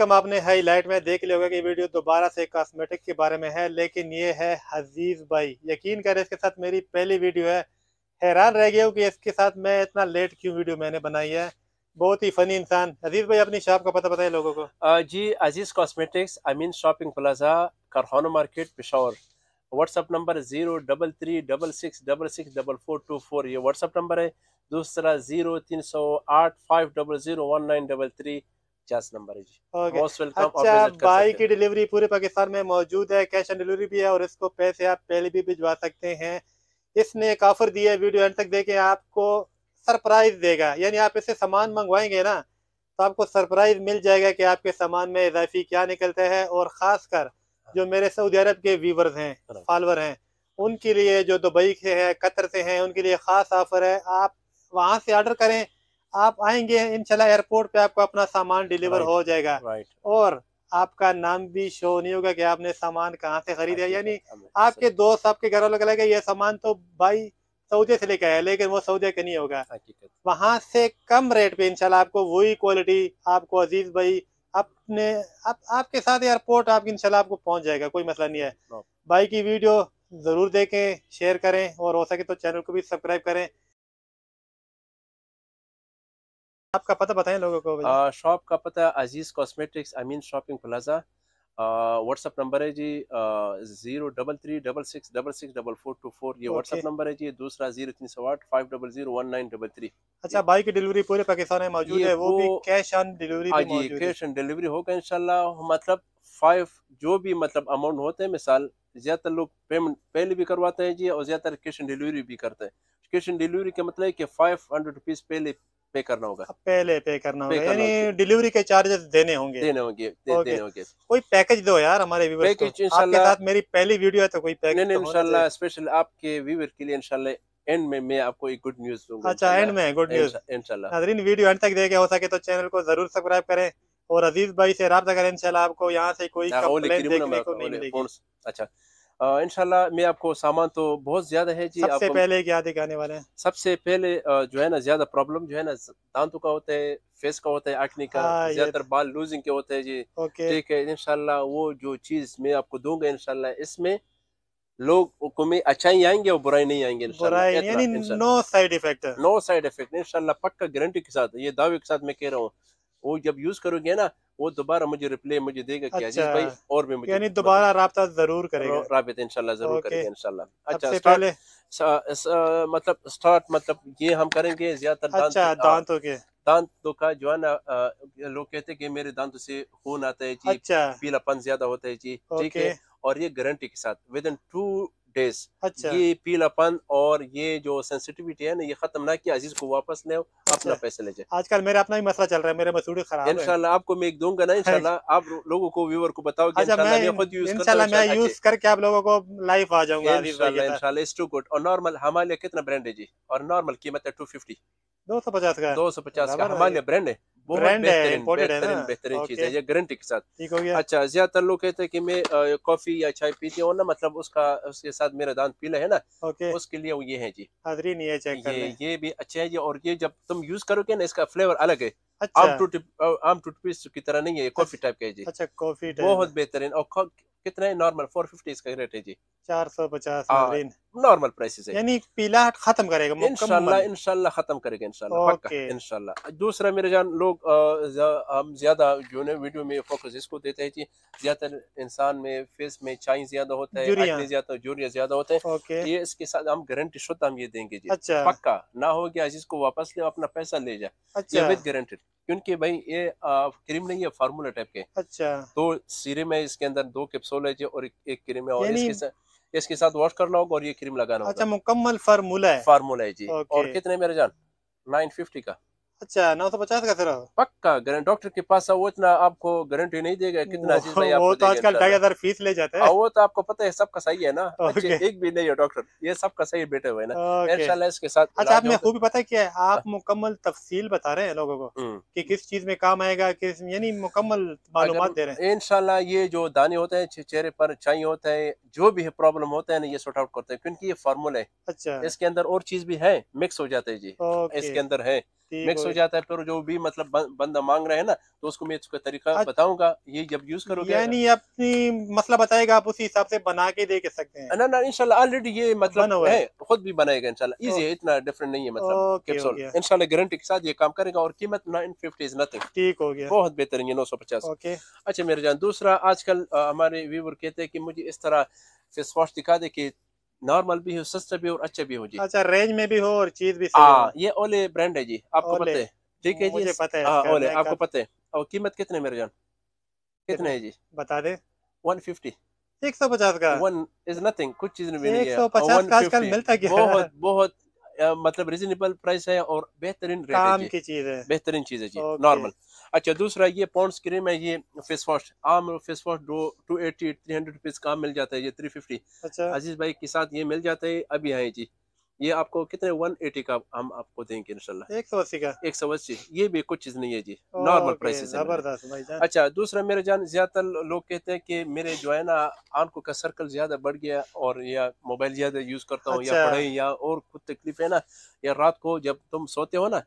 कम आपने हाईलाइट में देख लिया होगा कि वीडियो दोबारा से कॉस्मेटिक के बारे में है लेकिन ये है हजीज भाई यकीन करें इसके साथ मेरी पहली वीडियो है हैरान रह गया हूँ कि इसके साथ मैं इतना लेट क्यों वीडियो मैंने बनाई है बहुत ही फनी इंसान अजीज भाई अपनी शॉप का पता बताए लोगों को आ, जी Aziz cosmetics Amin shopping plaza Karkhano market Peshawar WhatsApp number zero double three double six double six double four two four ये व्हाट्सअप नंबर है दूसरा जीरो तीन सौ आठ five double zero one nine double three पचास नंबर है जी मोस्ट वेलकम अच्छा बाइक की डिलीवरी पूरे पाकिस्तान में मौजूद है कैश ऑन डिलीवरी भी है और इसको पैसे आप पहले भी भिजवा सकते हैं इसने एक ऑफर दिया है वीडियो एंड तक देखें आपको सरप्राइज देगा यानी आप इसे सामान मंगवाएंगे ना तो आपको सरप्राइज मिल जाएगा कि आपके सामान में इजाफी क्या निकलता है और ख़ासकर जो मेरे सऊदी अरब के व्यूवर्स हैं फॉलोअर हैं उनके लिए जो दुबई से हैं कतर से हैं उनके लिए ख़ास ऑफ़र है आप वहाँ से ऑर्डर करें आप आएंगे इनशाला एयरपोर्ट पे आपको अपना सामान डिलीवर हो जाएगा और आपका नाम भी शो नहीं होगा कि आपने सामान कहाँ से खरीदा हाँ यानी हाँ हाँ आपके दोस्त आपके घर वालों का लगेगा ये सामान तो भाई सऊदी से लेकर आया लेकिन वो सऊदी का नहीं होगा वहाँ से कम रेट पे इंशाल्लाह आपको वही क्वालिटी आपको अजीज भाई अपने आप, आपके साथ एयरपोर्ट आप इनशाला आपको पहुँच जाएगा कोई मसला नहीं है भाई की वीडियो जरूर देखें शेयर करें और हो सके तो चैनल को भी सब्सक्राइब करें आपका पता बताएं लोगों को शॉप का पता Aziz cosmetics Amin shopping plaza WhatsApp number है जी zero double three double six double six double four two four ये व्हाट्सअप नंबर है जी दूसरा जीरो तीन सौ आठ five double zero one nine double three अच्छा बाइक की डिलीवरी पूरे पाकिस्तान में मौजूद है वो भी कैश ऑन डिलीवरी हाँ जी कैश ऑन डिलीवरी होगा इनशाला मतलब फाइव जो भी मतलब अमाउंट होते हैं मिसाल ज़्यादातर लोग पेमेंट पहले भी करवाते हैं जी और ज़्यादातर कैश ऑन डिलीवरी भी करते हैं कैश ऑन डिलीवरी का मतलब है कि फाइव हंड्रेड रुपीज़ पहले पे करना होगा पहले पे करना होगा यानी डिलीवरी के चार्जेस देने होंगे देने होंगे दे, okay. देने होंगे कोई पैकेज दो यार हमारे व्यूवर को आपके साथ मेरी पहली वीडियो है तो कोई पैकेज नहीं तो इंशाल्लाह स्पेशल आपके व्यूवर के लिए इंशाल्लाह एंड में मैं आपको एक गुड न्यूज दूंगा अच्छा एंड में गुड न्यूज इंशाल्लाह नाजरीन वीडियो एंड तक देखे हो सके तो चैनल को जरूर सब्सक्राइब करें और अजीज भाई से रब्ता करें इंशाल्लाह आपको यहाँ से कोई हाँ, कंप्लेंट देखने को नहीं मिलेगी अच्छा इनशाला मैं आपको सामान तो बहुत ज्यादा है जी सबसे पहले क्या दिखाने वाले हैं सबसे पहले जो है ना ज्यादा प्रॉब्लम जो है ना दांतों का होता है फेस का होता है आखने का हाँ, ज्यादातर बाल लूजिंग के होते हैं जी ठीक है इनशाला वो जो चीज मैं आपको दूंगा इनशाला इसमें लोग को में अच्छाई आएंगे और बुराई नहीं आएंगे no side effect no side effect इनशाला पक्का गारंटी के साथ ये दावे के साथ मैं कह रहा हूँ वो जब यूज करोगे ना वो दोबारा मुझे रिप्लाई मुझे देगा कि अच्छा, भाई और भी मुझे यानी दोबारा रहा जरूर करेगा रहा इंशाल्लाह जरूर करेंगे इनशाला अच्छा पहले मतलब स्टार्ट मतलब ये हम करेंगे ज्यादातर अच्छा दांतों के दांतों का जो है ना लोग कहते हैं कि मेरे दांतों से खून आता है जी अच्छा। पीलापन ज्यादा होता है जी ठीक है और ये गारंटी के साथ विद इन टू डेज अच्छा ये पीलापन और ये जो सेंसिटिविटी है ना ये खत्म ना किया अजीज को वापस ले अपना अच्छा। पैसे ले जाए आजकल मेरा अपना ही मसला चल रहा है मेरे मसूड़े खराब इंशाल्लाह आपको मैं एक दूंगा ना इंशाल्लाह अच्छा। आप लोगों को व्यूवर को बताओ अच्छा, करके आप लोगों को लाइफ आ जाऊंगा टू गुड और नॉर्मल हमारे लिए कितना ब्रांड है जी और नॉर्मल कीमत है टू फिफ्टी दो सौ पचास का पचास का हमारे लिए ब्रांड है ब्रांड है इंपोर्टेड है ना बेहतरीन चीज है ये गारंटी के साथ ठीक हो गया अच्छा ज्यादातर लोग कहते हैं कि मैं कॉफी या चाय पीती हूँ ना मतलब उसका उसके साथ मेरा दांत पीला है ना ओके उसके लिए ये है जी हाजरीन ये चेक ये, ये भी अच्छा है जी और ये जब तुम यूज करोगे ना इसका फ्लेवर अलग है अच्छा। आम टूट आम टूथपेस्ट की तरह नहीं है कॉफी टाइप अच्छा, का है जी अच्छा कॉफी बहुत बेहतरीन और कितना है नॉर्मल फोर फिफ्टी इसका रेट है जी चार सौ पचास हाँ, नॉर्मल प्राइसेस है यानी पीला खत्म करेगा इनशाला इनशाला खत्म करेगा इनशाला इनशाला दूसरा मेरे जान लोग हम ज्यादा जो है वीडियो में फोकस इसको देते हैं जी ज्यादातर इंसान में फेस में चाई ज्यादा होता है ज्यादा जूरिया ज्यादा होता है ये इसके साथ हम गारंटी शुद्ध हम ये देंगे जी अच्छा। पक्का ना हो गया जिसको वापस ले अपना पैसा ले जाए विद गारंटेड क्योंकि भाई ये क्रीम नहीं है फार्मूला टाइप के अच्छा दो सिरे में इसके अंदर दो कैप्स है जी और एक क्रीम है और इसके साथ इसके साथ वॉश करना होगा और ये क्रीम लगाना अच्छा, होगा अच्छा मुकम्मल फार्मूला है फार्मूला है जी और कितने मेरे जान नाइन फिफ्टी का अच्छा नौ सौ पचास का पक्का डॉक्टर के पास इतना आपको गारंटी नहीं देगा कितना चीज वो तो आजकल ढाई हजार फीस ले जाते हैं वो तो आपको पता है सबका सही है ना एक भी नहीं है डॉक्टर ये सबका सही बेटे हुए ना इसके साथ अच्छा आपने पता क्या है आप हाँ। मुकम्मल तफसील बता रहे हैं को हम्म। किस चीज में काम आएगा किस यानी मुकम्मल मालूम दे रहे हैं इनशाला ये जो दाने होते हैं चेहरे पर चाई होते हैं जो भी प्रॉब्लम होते हैं ना ये सॉर्ट आउट करते हैं क्योंकि ये फॉर्मूला है अच्छा इसके अंदर और चीज भी है मिक्स हो जाते हैं जी इसके अंदर है मिक्स हो जाता है फिर जो भी मतलब बंदा मांग रहे हैं ना तो उसको मैं इसका तरीका अच्छा। बताऊंगा ये जब यूज करोगे यानी अपनी मसला बताएगा आप उसी हिसाब से बना के दे के सकते हैं ना ना इंशाल्लाह ऑलरेडी ये मतलब है खुद भी बनाएगा इंशाल्लाह इजी है इतना डिफरेंट नहीं है मतलब कैप्सूल इंशाल्लाह गारंटी के साथ ये काम करेगा और कीमत नाइन इज नथिंग ठीक हो गया बहुत बेहतरीन है नौ सौ अच्छा मेरे जान दूसरा आजकल हमारे व्यूवर कहते हैं कि मुझे इस तरह फेस वॉश दिखा दे कि नॉर्मल भी हो सस्ते भी हो और अच्छे भी हो जी अच्छा रेंज में भी हो और चीज भी हाँ ये ओले ब्रांड है जी आपको पता है ठीक है हाँ, जी पता है हाँ, ओले आपको पता है और कीमत कितने मेरे जान कितने है जी बता दे वन फिफ्टी एक सौ पचास का वन इज नथिंग कुछ चीज में एक सौ पचास का आजकल मिलता क्या बहुत बहुत मतलब रिजनेबल प्राइस है और बेहतरीन काम की चीज है बेहतरीन चीज है जी नॉर्मल अच्छा दूसरा ये पॉन्ड क्रीम है ये फेस वॉश आम फेस वॉश दो two eighty three hundred rupees का मिल जाता है ये थ्री फिफ्टी अच्छा अजीज भाई के साथ ये मिल जाता है अभी आए जी ये आपको कितने 180 का हम आपको देंगे इनशाला एक सौ अस्सी का एक सौ अस्सी ये भी कुछ चीज नहीं है जी नॉर्मल प्राइस अच्छा दूसरा मेरे जान ज्यादातर लोग कहते हैं कि मेरे जो है ना आंखों का सर्कल ज्यादा बढ़ गया और या मोबाइल ज्यादा यूज करता हूँ अच्छा। या पढ़ाई या और खुद तकलीफ है ना या रात को जब तुम सोते हो ना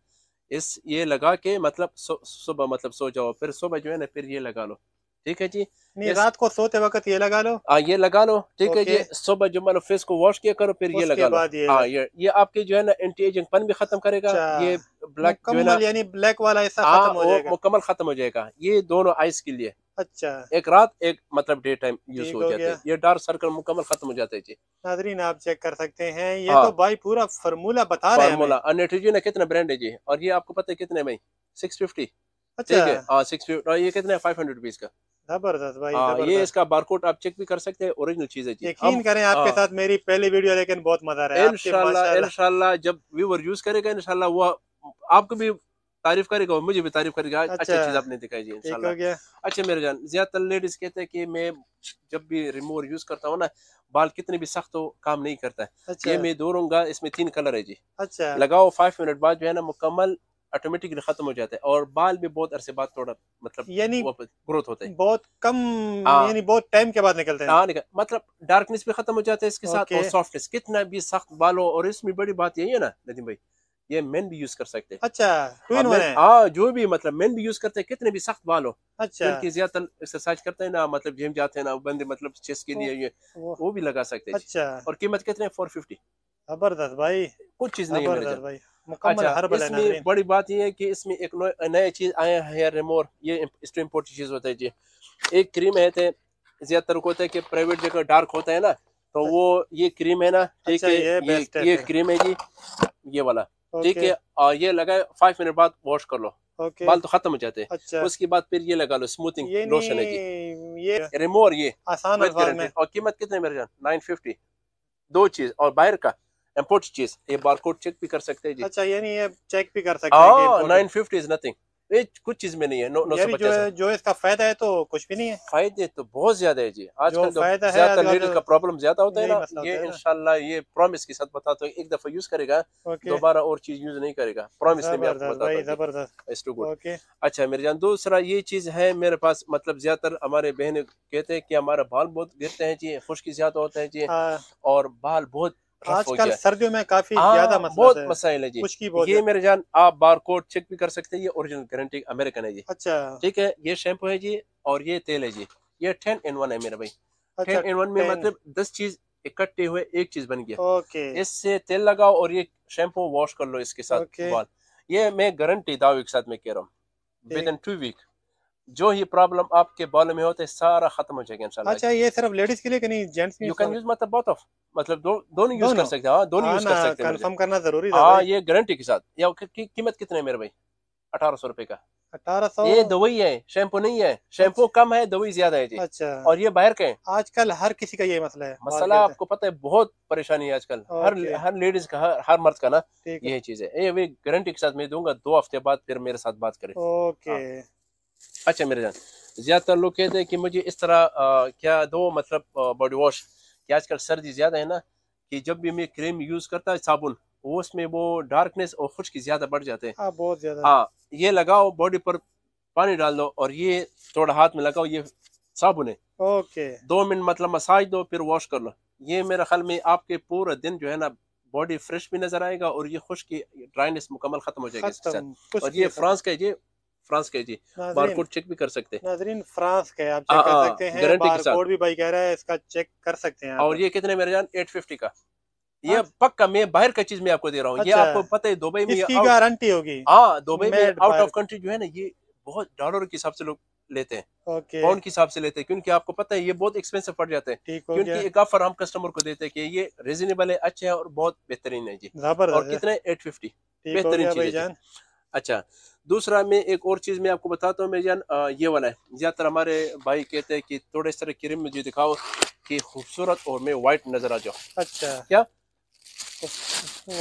इस ये लगा के मतलब सुबह मतलब सो जाओ फिर सुबह जो है ना फिर ये लगा लो ठीक है जी नहीं रात को सोते वक्त ये लगा लो हाँ ये लगा लो ठीक है जी सुबह जुम्मन फेस को वॉश किया करो फिर ये लगा लो हाँ ये ये आपके जो है ना एंटी एजिंग पन भी खत्म करेगा अच्छा। ये ब्लैक यानी ब्लैक वाला ऐसा हाँ, मुकम्मल खत्म हो जाएगा ये दोनों आइस के लिए अच्छा एक रात एक मतलब डे टाइम यूज हो जाता है ये डार्क सर्कल मुकम्मल खत्म हो जाते हैं जी नाजरीन आप चेक कर सकते हैं ये हाँ। तो भाई पूरा फार्मूला बता रहे हैं फार्मूला नेट्रोजन कितना ब्रांड है जी और ये आपको पता है कितने में सिक्स फिफ्टी अच्छा ठीक है हाँ सिक्स फिफ्टी ये कितने फाइव हंड्रेड रुपीज का जबरदस्त भाई आ, हाँ, ये इसका बारकोड आप चेक भी कर सकते हैं ओरिजिनल चीज है यकीन करें आपके हाँ। साथ मेरी पहली वीडियो लेकिन बहुत मजा रहा है इंशाल्लाह इंशाल्लाह जब व्यूवर यूज करेगा इंशाल्लाह वो आपको भी तारीफ करेगा मुझे भी तारीफ करेगा अच्छा, अच्छा चीज आपने दिखाई जी अच्छा मेरे जान ज्यादातर लेडीज कहते हैं कि मैं जब भी रिमोवर यूज करता हूँ ना बाल कितने भी सख्त हो काम नहीं करता है अच्छा। ये मैं दूरूंगा इसमें तीन कलर है जी अच्छा लगाओ फाइव मिनट बाद जो है ना मुकम्मल ऑटोमेटिकली खत्म हो जाता है और बाल भी बहुत अरसे बाद थोड़ा मतलब यानी ग्रोथ होता है बहुत कम हाँ। यानी बहुत टाइम के बाद निकलते हैं हाँ, निकल मतलब डार्कनेस भी खत्म हो जाता है इसके साथ और सॉफ्टनेस कितना भी सख्त बाल हो और इसमें बड़ी बात यही है ना नदीम भाई ये मेन भी यूज कर सकते हैं अच्छा हाँ, हाँ जो भी मतलब मेन भी यूज करते हैं कितने भी सख्त बाल हो अच्छा इनकी ज्यादातर एक्सरसाइज करते हैं ना मतलब जिम जाते हैं ना बंदे मतलब चेस्ट के लिए वो, वो भी लगा सकते हैं अच्छा और कीमत कितने फोर फिफ्टी जबरदस्त भाई कुछ चीज नहीं है भाई अच्छा, हर्बल इसमें बड़ी बात यह है कि इसमें एक नया चीज आया है हेयर रेमोर ये स्ट्रीम पोर्ट चीज होता है जी एक क्रीम है थे ज्यादातर होता है कि प्राइवेट जगह डार्क होता है ना तो वो अच्छा। ये क्रीम है ना अच्छा, ठीक है ये, ये क्रीम है जी ये वाला ठीक है और ये लगाए फाइव मिनट बाद वॉश कर लो ओके। बाल तो खत्म हो जाते हैं अच्छा। उसके बाद फिर ये लगा लो स्मूथिंग लोशन है जी ये रिमोर ये आसान और कीमत कितने मेरे जान नाइन दो चीज और बाहर का इम्पोर्ट चीज ये बार कोड चेक भी कर सकते हैं जी अच्छा यानी ये चेक भी कर सकते हैं नाइन फिफ्टी इज नथिंग ये कुछ चीज में नहीं है नो, नो जो, है, जो इसका फायदा है तो कुछ भी नहीं है फायदे तो बहुत ज्यादा है जी आज आजकल तो ज्यादा का प्रॉब्लम ज्यादा होता है ना ये इनशाला ये प्रॉमिस के साथ बताता तो हूँ एक दफा यूज करेगा दोबारा और चीज यूज नहीं करेगा प्रॉमिस ने अच्छा मेरे जान दूसरा ये चीज है मेरे पास मतलब ज्यादातर हमारे बहने कहते हैं की हमारे बाल बहुत गिरते हैं जी खुश्की ज्यादा होते हैं जी हाँ। और बाल बहुत आजकल सर्दियों में काफी हाँ, ज्यादा बहुत मसाइल है जी कुछ की बहुत ये मेरे जान आप बार कोड चेक भी कर सकते हैं ये ओरिजिनल गारंटी अमेरिकन है जी अच्छा ठीक है ये शैम्पू है जी और ये तेल है जी ये टेन इन वन है मेरे भाई अच्छा, टेन इन वन में मतलब दस चीज इकट्ठे हुए एक चीज बन गया ओके इससे तेल लगाओ और ये शैम्पू वॉश कर लो इसके साथ ये मैं गारंटी दावे के साथ में कह रहा हूँ विद इन टू वीक जो ही प्रॉब्लम आपके बाल में होते सारा खत्म हो जाएगा इंशाल्लाह अच्छा ये सिर्फ लेडीज के लिए कि नहीं जेंट्स भी यू कैन यूज मतलब बोथ ऑफ मतलब दो, दोनों यूज कर सकते हैं हां दोनों यूज हाँ कर सकते हैं कंफर्म करना जरूरी है हां ये गारंटी के साथ या कीमत कितने है मेरे भाई 1800 रुपए का 1800 ये दवाई है शैंपू नहीं है शैंपू अच्छा। कम है दवाई ज्यादा है जी अच्छा और ये बाहर के आजकल हर किसी का ये मसला है मसला आपको पता है बहुत परेशानी है आजकल हर हर लेडीज का हर, हर मर्द का ना यही चीज है ये गारंटी के साथ मैं दूंगा दो हफ्ते बाद फिर मेरे साथ बात करें ओके हाँ। अच्छा मेरे जान ज़्यादातर लोग कहते हैं कि मुझे इस तरह आ, क्या दो मतलब बॉडी वॉश कि आजकल सर्दी ज़्यादा है ना कि जब भी मैं क्रीम यूज़ करता है साबुन वो उसमें वो डार्कनेस और खुश्की ज़्यादा बढ़ जाते हैं हाँ, बहुत ज़्यादा हाँ ये लगाओ बॉडी पर पानी डाल दो और ये थोड़ा हाथ में लगाओ ये साबुन है ओके दो मिनट मतलब मसाज दो फिर वॉश कर लो ये मेरा ख्याल में आपके पूरा दिन जो है ना बॉडी फ्रेश भी नजर आएगा और ये खुश की ड्राइनेस मुकम्मल खत्म हो जाएगी और ये फ्रांस का ये फ्रांस के जी बारकोड चेक भी कर सकते हैं नाजरीन फ्रांस के आप हाँ, चेक कर हाँ, सकते हैं गारंटी के साथ भी भाई कह रहा है इसका चेक कर सकते हैं और ये कितने मेरे जान 850 का ये हाँ। पक्का मैं बाहर का चीज मैं आपको दे रहा हूँ अच्छा, ये आपको पता है दुबई में इसकी गारंटी होगी हाँ दुबई में आउट ऑफ कंट्री जो है ना ये बहुत डॉलर के हिसाब से लोग लेते हैं पाउंड के हिसाब से लेते हैं क्योंकि आपको पता है ये बहुत एक्सपेंसिव पड़ जाते हैं क्योंकि एक ऑफर हम कस्टमर को देते हैं कि ये रिजनेबल है अच्छे है और बहुत बेहतरीन है जी और कितने एट फिफ्टी बेहतरीन चीज है अच्छा दूसरा मैं एक और चीज़ मैं आपको बताता हूँ मैं जान ये वाला है ज़्यादातर हमारे भाई कहते हैं कि थोड़े सारे क्रीम मुझे दिखाओ कि खूबसूरत और मैं वाइट नज़र आ जाओ अच्छा क्या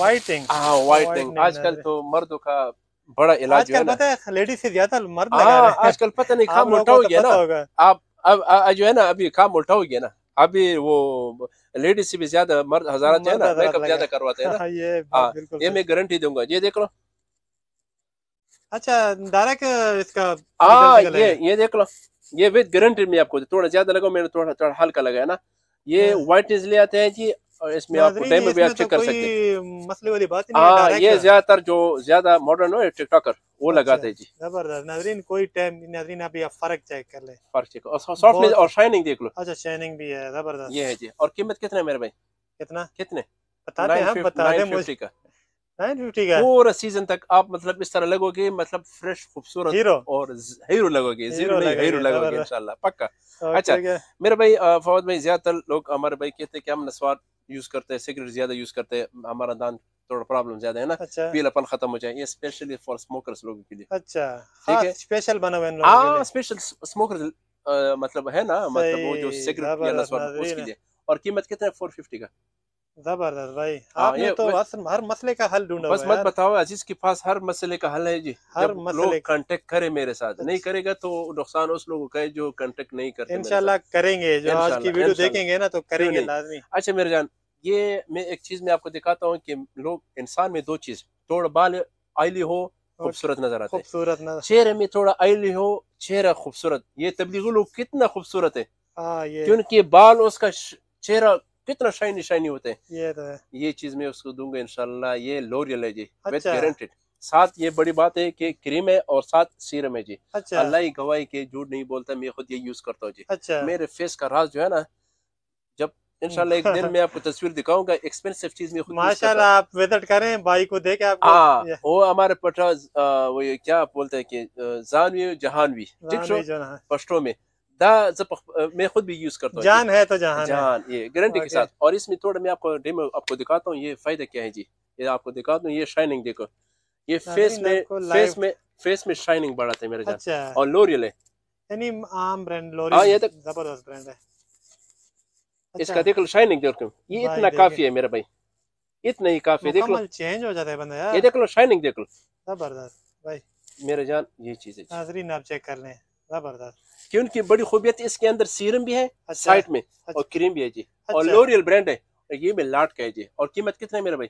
वाइटिंग हाँ वाइटिंग आजकल तो मर्दों का बड़ा इलाज है ना लेडी से ज्यादा मर्द हाँ आजकल पता नहीं काम उल्टा हो तो गया ना आप अब जो है ना अभी काम उल्टा हो गया ना अभी वो लेडीज से भी ज्यादा मर्द हजारा जो है ना मेकअप ज्यादा करवाते हैं ना ये हाँ, मैं गारंटी दूंगा ये देख लो अच्छा इसका आ, हाँ, ये ये देख लो ये विद गारंटी में आपको थोड़ा ज्यादा लगा मैंने थोड़ा थोड़ा हल्का है ना ये वाइटनेस हाँ। ले आते हैं जी और इसमें आप टाइम भी आप चेक तो कर सकते हैं मसले वाली बात नहीं आ, हाँ, ये ज्यादातर जो ज्यादा मॉडर्न हो टिकटॉकर वो अच्छा, लगाते हैं जी जबरदस्त कोई टाइम अभी आप फर्क चेक कर ले फर्क चेक और सॉफ्टनेस और शाइनिंग देख लो अच्छा शाइनिंग भी है जबरदस्त ये है जी और कीमत कितना मेरे भाई कितना कितने बता हम बता मुझे हाँ पूरा सीजन तक आप मतलब इस तरह लगोगे मतलब फ्रेश खूबसूरत हीरो और हीरो लगोगे जीरो नहीं हीरो लगोगे इंशाल्लाह पक्का अच्छा मेरे भाई फवाद भाई ज्यादातर लोग हमारे भाई कहते हैं कि हम नस्वार यूज करते हैं सिगरेट ज्यादा यूज करते हैं हमारा दान थोड़ा प्रॉब्लम ज्यादा है ना अच्छा। पीलापन खत्म हो जाए ये स्पेशली फॉर स्मोकर्स लोगों के लिए अच्छा हाँ, स्पेशल हाँ, स्मोकर मतलब है ना मतलब वो जो सिगरेट उसके लिए और कीमत कितना है फोर फिफ्टी का जबरदस्त भाई हाँ, आपने तो हर मसले का हल ढूंढा बस मत बताओ अजीज के पास हर मसले का हल है जी हर मसले कांटेक्ट करे मेरे साथ नहीं अच्छा। करेगा तो नुकसान उस लोगों का है जो कांटेक्ट नहीं करते इंशाल्लाह करेंगे जो आज की वीडियो देखेंगे ना तो करेंगे लाजमी अच्छा मेरे जान ये मैं एक चीज में आपको दिखाता हूँ की लोग इंसान में दो चीज थोड़ा बाल आयली हो खूबसूरत नजर आता है खूबसूरत चेहरे में थोड़ा आयली हो चेहरा खूबसूरत ये तबलीगी लोग कितना खूबसूरत है हाँ, क्योंकि बाल उसका चेहरा कितना शाइनी शाइनी होते हैं ये तो है ये चीज मैं उसको दूंगा इनशाला ये लोरियल है जी अच्छा। गारंटेड साथ ये बड़ी बात है कि क्रीम है और साथ सीरम है जी अच्छा अल्लाह ही गवाही के झूठ नहीं बोलता मैं खुद ये यूज करता हूँ जी अच्छा मेरे फेस का राज जो है ना जब इनशाला एक दिन मैं आपको तस्वीर दिखाऊंगा एक्सपेंसिव चीज में माशाल्लाह आप विजिट करें भाई को देखे आप हाँ, वो हमारे पटरा वो क्या बोलते हैं कि जानवी जहानवी ठीक पष्टों में मैं खुद भी यूज करता हूँ जान है तो जान, जान ये गारंटी के साथ और इसमें थोड़ा मैं आपको डेमो आपको दिखाता हूँ ये फायदा क्या है जी ये आपको दिखाता हूँ ये शाइनिंग देखो ये फेस में फेस में फेस में शाइनिंग बढ़ाते है मेरे जान और लोरियल है यानी आम ब्रांड शाइनिंग देखो ये इतना काफी है मेरा भाई इतना ही काफी देख लो चेंज हो जाता है बंदा यार ये देख लो शाइनिंग देख लो जबरदस्त भाई मेरे जान ये चीज है आप चेक कर लें जबरदस्त कि उनकी बड़ी खूबियत इसके अंदर सीरम भी है अच्छा, साइड में अच्छा, और क्रीम भी है जी अच्छा, और लोरियल ब्रांड है और ये में लाट का है जी और कीमत कितना है मेरा भाई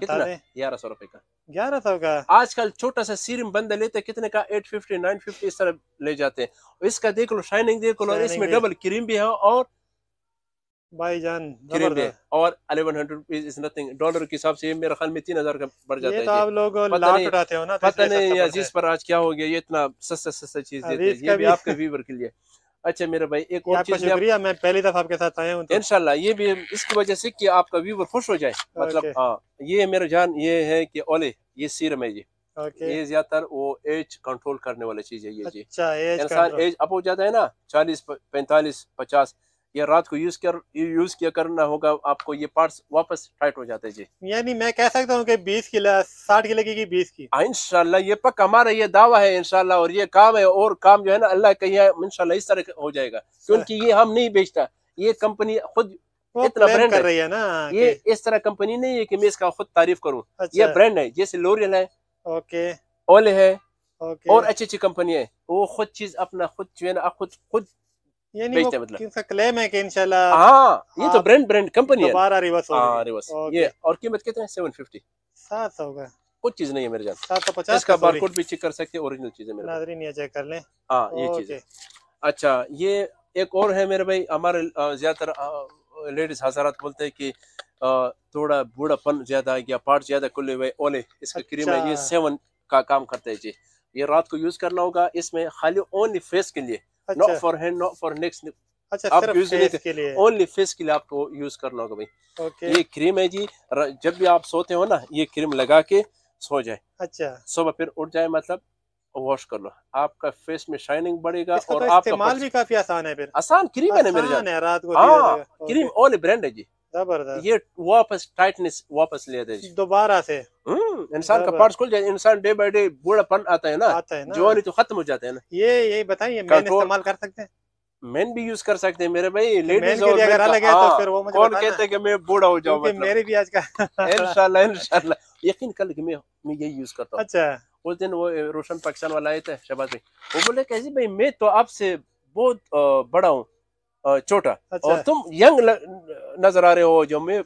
कितना ग्यारह सौ रुपए का ग्यारह सौ का आजकल छोटा सा सीरम बंदा लेते कितने का एट फिफ्टी नाइन फिफ्टी इस तरह ले जाते हैं इसका देख लो शाइनिंग देख लो इसमें डबल क्रीम भी है और भाईजान और अलेवन हंड्रेड रुपीज इज मेरे ख्याल में तीन हजार का बढ़ जाता है तो आप लोग पता नहीं अजीज तो पर आज क्या हो गया ये इतना सस्ता सस्ता चीज देते ये भी आपके व्यूवर के लिए अच्छा मेरे भाई एक और चीज शुक्रिया मैं पहली दफा आपके साथ आया हूँ तो। इनशाला ये भी इसकी वजह से कि आपका व्यूवर खुश हो जाए मतलब हाँ ये मेरा जान ये है कि ओले ये सीरम है ये ये ज्यादातर वो एज कंट्रोल करने वाली चीज है ये जी अच्छा, इंसान एज अप हो जाता है ना चालीस पैंतालीस पचास या रात को यूज कर यूज किया करना होगा आपको ये पार्ट्स वापस टाइट हो जाते हैं जी यानी मैं कह सकता हूँ कि बीस किलो साठ की बीस की हाँ, इनशाला ये पक हमारा ये दावा है इनशाला और ये काम है और काम जो है ना अल्लाह है इनशाला इस तरह हो जाएगा क्योंकि ये हम नहीं बेचता ये कंपनी खुद इतना ब्रांड कर रही है ना ये इस तरह कंपनी नहीं है की मैं इसका खुद तारीफ करूँ ये ब्रांड अच्छा। है जैसे लोरियल है ओके ओले है और अच्छी अच्छी कंपनी है वो खुद चीज अपना खुद जो है ना खुद खुद यानी बेचते मतलब क्लेम है कि इंशाल्लाह हाँ ये तो ब्रांड ब्रांड कंपनी है दोबारा तो रिवर्स हो हाँ रिवर्स ये और कीमत कितना है सात सौ का कुछ चीज नहीं है मेरे जान सात सौ पचास का बार कोड भी चेक कर सकते हैं ओरिजिनल चीजें मेरे नाजरीन ये चेक कर ले हाँ ये चीज अच्छा ये एक और है मेरे भाई हमारे ज्यादातर लेडीज हजारात बोलते हैं कि थोड़ा बूढ़ापन ज्यादा आ गया पार्ट ज्यादा खुले हुए ओले इसका अच्छा। क्रीम है ये सेवन का काम करते हैं जी ये रात को यूज करना होगा इसमें खाली ओनली फेस के लिए not for hand not for next अच्छा आप यूज नहीं ओनली फेस के लिए आपको यूज करना होगा भाई ओके ये क्रीम है जी जब भी आप सोते हो ना ये क्रीम लगा के सो जाए अच्छा सुबह फिर उठ जाए मतलब वॉश कर लो आपका फेस में शाइनिंग बढ़ेगा तो और तो आपका भी काफी आसान है फिर आसान क्रीम है ना मेरे रात को क्रीम ओनली ब्रांड है जी जबरदस्त ये वापस टाइटनेस वापस ले दे दोबारा से इंसान का पार्ट खुल जाए इंसान डे बाई डे बूढ़ापन आता है ना आता है ना जवानी तो खत्म हो जाता है ना ये यही बताइए इस्तेमाल कर सकते हैं मैन भी यूज कर सकते हैं मेरे भाई लेडीज और अगर अलग है तो फिर वो मुझे कौन कहते हैं कि मैं बूढ़ा हो जाऊं मतलब मेरे भी आज का इंशाल्लाह इंशाल्लाह यकीन कर कि मैं मैं यही यूज करता हूं अच्छा उस दिन वो रोशन पाकिस्तान वाला आए थे शहबाज भाई वो बोले कैसे भाई मैं तो आपसे बहुत बड़ा हूं छोटा अच्छा। और तुम यंग नजर आ रहे हो जो मैं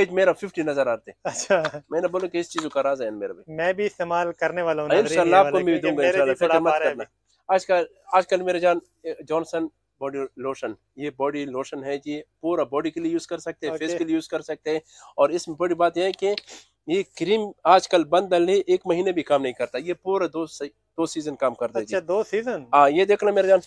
एज मेरा 50 नजर आते हैं अच्छा मैंने बोला कि इस चीज का राज है मेरे भी मैं भी इस्तेमाल करने वाला हूँ इंशाल्लाह आपको मैं दूंगा इंशाल्लाह फिक्र मत करना आजकल आजकल मेरे जान जॉनसन बॉडी लोशन ये बॉडी लोशन है जी पूरा बॉडी के लिए यूज कर सकते हैं फेस के लिए यूज कर सकते हैं और इसमें बड़ी बात यह है कि ये क्रीम आजकल बंद डालने एक महीने भी काम नहीं करता ये पूरा दो दो सीजन काम करता है अच्छा, दो सीजन हाँ ये देखना मेरे जान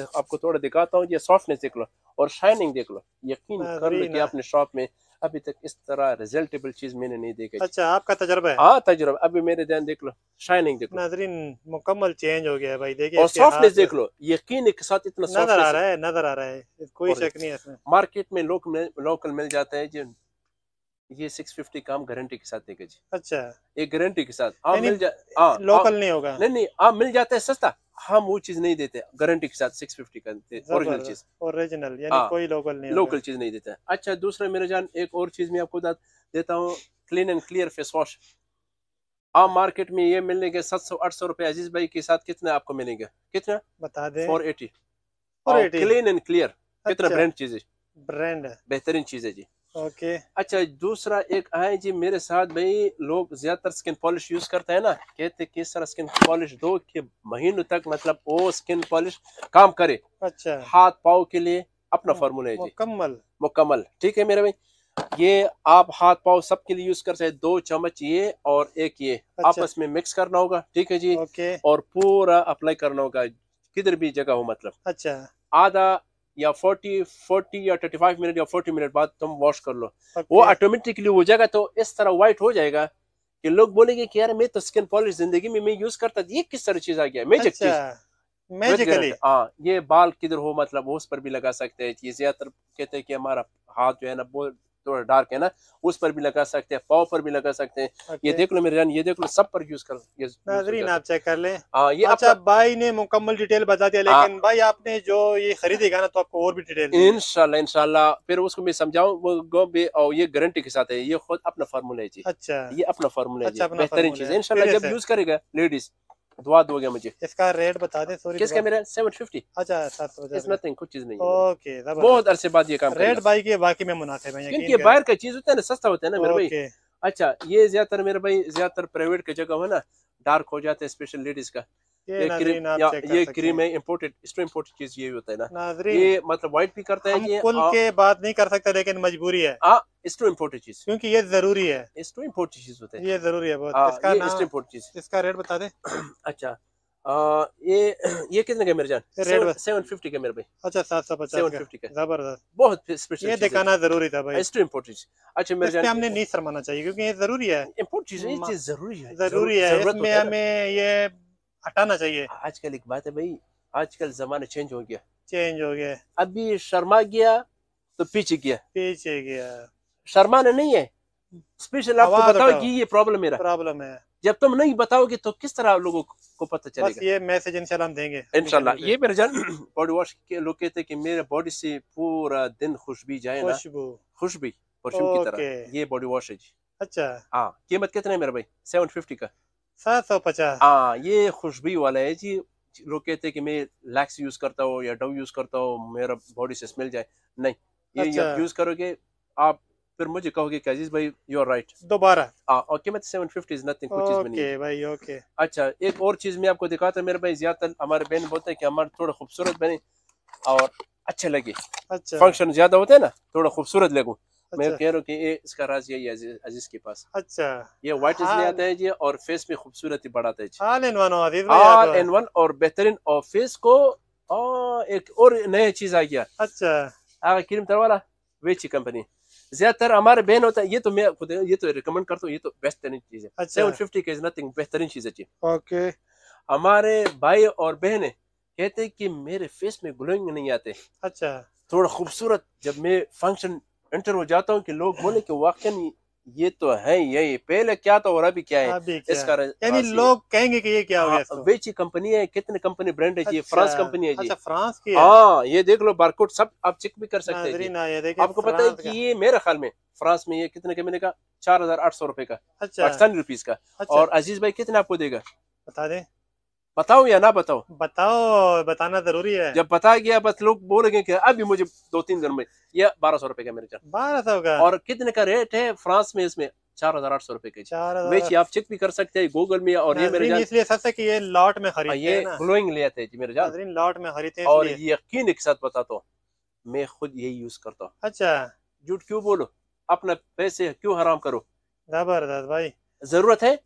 आपको थोड़ा दिखाता हूँ ये सॉफ्टनेस देख लो और शाइनिंग देख लो यकीन कर लो कि आपने शॉप में अभी तक इस तरह रिजल्टेबल चीज मैंने नहीं देखी अच्छा आपका तजर्बा हाँ तजर्बा अभी मेरे ध्यान देख लो शाइनिंग देख लो नाजरीन मुकम्मल चेंज हो गया भाई देखिए और सॉफ्टनेस देख लो यकीन के साथ इतना नजर आ रहा है नजर आ रहा है कोई शक नहीं है मार्केट में लोकल मिल जाता है जो ये 650 काम गारंटी के साथ देगा जी अच्छा एक गारंटी के साथ आ, हाँ, मिल जा आ, लोकल आ, नहीं होगा नहीं नहीं आ, हाँ, मिल जाता है सस्ता हम वो चीज नहीं देते गारंटी के साथ सिक्स फिफ्टी का ओरिजिनल चीज ओरिजिनल यानी हाँ, कोई लोकल नहीं लोकल चीज नहीं देता अच्छा दूसरा मेरे जान एक और चीज मैं आपको देता हूँ clean and clear face wash आम मार्केट में ये मिलने के सात सौ आठ सौ रुपए अजीज भाई के साथ कितने आपको मिलेंगे कितना बता दे four eighty clean and clear कितना ब्रांड चीज है ब्रांड बेहतरीन चीज है जी ओके अच्छा दूसरा एक आए जी मेरे साथ भाई लोग ज्यादातर स्किन पॉलिश यूज करते हैं ना कहते किस तरह स्किन पॉलिश दो कि महीनों तक मतलब वो स्किन पॉलिश काम करे अच्छा हाथ पाओ के लिए अपना फॉर्मूला हाँ, है मुकम्मल मुकम्मल ठीक है मेरे भाई ये आप हाथ पाओ सबके लिए यूज कर सकते दो चम्मच ये और एक ये अच्छा। आपस में मिक्स करना होगा ठीक है जी ओके और पूरा अप्लाई करना होगा किधर भी जगह हो मतलब अच्छा आधा या 40 40 या 35 मिनट या 40 मिनट बाद तुम वॉश कर लो okay. वो ऑटोमेटिकली हो जाएगा तो इस तरह व्हाइट हो जाएगा कि लोग बोलेंगे कि यार मैं तो स्किन पॉलिश जिंदगी में मैं यूज करता ये किस तरह चीज आ गया मैजिक अच्छा, मैजिकली हाँ ये बाल किधर हो मतलब उस पर भी लगा सकते हैं ये ज्यादातर कहते हैं कि हमारा हाथ जो है ना बहुत थोड़ा डार्क है ना उस पर भी लगा सकते हैं पाव पर भी लगा सकते हैं ये देख लो मेरे ये देख लो सब पर यूज नाजरीन आप चेक कर लें हाँ, ये अच्छा भाई ने मुकम्मल डिटेल बता दिया हाँ। लेकिन भाई आपने जो ये खरीदेगा ना तो आपको और भी डिटेल इनशाला इनशाला फिर उसको मैं समझाऊँ और ये गारंटी के साथ है ये खुद अपना फार्मूला है जी अच्छा ये अपना फार्मूला है अच्छा, बेहतरीन चीज है इनशाला जब यूज करेगा लेडीज दुआ दोगे मुझे इसका रेट बता दे सॉरी किस कैमरा 750 अच्छा सात इसमें नथिंग तो कुछ चीज नहीं ओके बहुत अरसे बाद ये काम रेट भाई के बाकी में मुनासिब है क्योंकि बाहर का चीज होता है ना सस्ता होता है ना मेरे भाई अच्छा ये ज्यादातर मेरे भाई ज्यादातर प्राइवेट के जगह है ना डार्क हो जाते हैं स्पेशल लेडीज का ये, क्रीम है इम्पोर्टेड इसमें इम्पोर्टेड चीज ये होता है ना ये मतलब व्हाइट भी करता है ये कुल के बात नहीं कर सकते लेकिन मजबूरी है आ, इम्पोर्टेड चीज क्योंकि ये जरूरी है इसमें इम्पोर्टेड चीज होता है ये जरूरी है बहुत हाँ, इसका चीज इसका रेट बता दे अच्छा आ, ये ये कितने का मेरे जान रेट सेवन फिफ्टी का मेरे भाई अच्छा सात सौ पचास सेवन फिफ्टी का जबरदस्त बहुत स्पेशल ये दिखाना जरूरी था भाई इसको इम्पोर्ट चीज अच्छा मेरे जान हमने नहीं शरमाना चाहिए क्योंकि ये जरूरी है इम्पोर्ट चीज जरूरी है जरूरी है इसमें हमें ये हटाना चाहिए आजकल एक बात है भाई आजकल जमाना चेंज हो गया चेंज हो गया अभी शर्मा गया तो पीछे गया पीछे गया शर्मा ने नहीं है स्पेशल आपको बताओ कि ये प्रॉब्लम मेरा प्रॉब्लम है जब तुम नहीं बताओगे तो किस तरह लोगों को पता चलेगा बस ये मैसेज इंशाल्लाह देंगे इंशाल्लाह ये मेरे जान बॉडी वॉश के लोग कहते हैं कि मेरे बॉडी से पूरा दिन खुशबू जाए ना खुशबू खुशबू परफ्यूम की तरह ये बॉडी वॉश है जी अच्छा हां कीमत कितने मेरा भाई 750 का सात सौ पचास हाँ ये खुशबी वाला है जी लोग कहते हैं कि मैं लैक्स यूज करता हूँ या डव यूज करता हूँ मेरा बॉडी से स्मेल जाए नहीं ये अच्छा। यूज करोगे आप फिर मुझे कहोगे कि भाई यू आर राइट दोबारा और कीमत 750 इज नथिंग कुछ चीज में नहीं भाई ओके अच्छा एक और चीज मैं आपको दिखाता हूँ मेरे भाई ज्यादातर हमारे बहन बोलते हैं कि हमारे थोड़ा खूबसूरत बने और अच्छे लगे अच्छा फंक्शन ज्यादा होते हैं ना थोड़ा खूबसूरत लगू मैं अच्छा। कह रहा हूँ कि ये इसका राज यही है अजीज के पास अच्छा ये व्हाइट इसलिए आता है ये और फेस में खूबसूरती बढ़ाता है ऑल इन वन और बेहतरीन और फेस को और एक और नया चीज आ गया अच्छा आगे क्रीम तरवाला वेची कंपनी ज्यादातर हमारे बहन होता है ये तो मैं खुद ये तो रिकमेंड करता हूँ ये तो बेहतरीन चीज है सेवन फिफ्टी के इज नथिंग बेहतरीन चीज है ओके हमारे भाई और बहने कहते हैं कि मेरे फेस में ग्लोइंग नहीं आते अच्छा थोड़ा खूबसूरत जब मैं फंक्शन इंटर हो जाता हूँ कि लोग बोले कि वाकई ये तो है यही पहले क्या था और अभी क्या है क्या? इसका यानी लोग कहेंगे कि ये क्या हो गया बेची हाँ, कंपनी है कितने कंपनी ब्रांड है अच्छा, फ्रांस कंपनी है जी अच्छा, फ्रांस की हाँ ये देख लो बारकोड सब आप चेक भी कर सकते हैं हाँ, आपको पता है कि ये मेरे ख्याल में फ्रांस में ये कितने का मिलेगा चार हजार आठ सौ रुपए का अच्छा। पाकिस्तानी रुपीज का अच्छा। और अजीज भाई कितने आपको देगा बता दे बताओ या ना बताओ बताओ बताना जरूरी है जब बताया गया बस लोग बोलेंगे कि अभी मुझे दो तीन दिन में यह बारह सौ रुपए का मेरे चार्ज बारह सौ का और कितने का रेट है फ्रांस में इसमें चार हजार आठ सौ रूपए का बेच आप चेक भी कर सकते हैं गूगल में और ये मेरे इसलिए सबसे की ये लॉट में खरीदते हाँ, ये ग्लोइंग ले हैं मेरे लॉट में खरीदते हैं और यकीन एक साथ बताता हूँ मैं खुद यही यूज करता हूँ अच्छा झूठ क्यों बोलो अपना पैसे क्यों हराम करो जबरदस्त भाई जरूरत है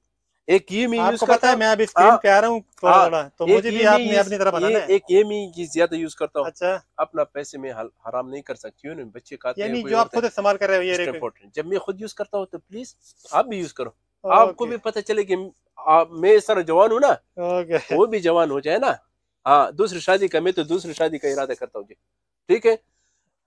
एक ये मी यूज करता है मैं अभी स्क्रीन पे आ रहा हूँ थोड़ा हाँ, थोड़ा तो मुझे भी आपने अपनी तरह बनाना है एक ये मी की ज्यादा यूज करता हूँ अच्छा अपना पैसे में हराम नहीं कर सकती हूँ बच्चे खाते यानी जो आप खुद इस्तेमाल कर रहे हो ये जब मैं खुद यूज करता हूँ तो प्लीज आप भी यूज करो आपको भी पता चले कि आप मैं सर जवान हूँ ना तो वो भी जवान हो जाए ना हाँ दूसरी शादी का मैं तो दूसरी शादी का इरादा करता हूँ जी ठीक है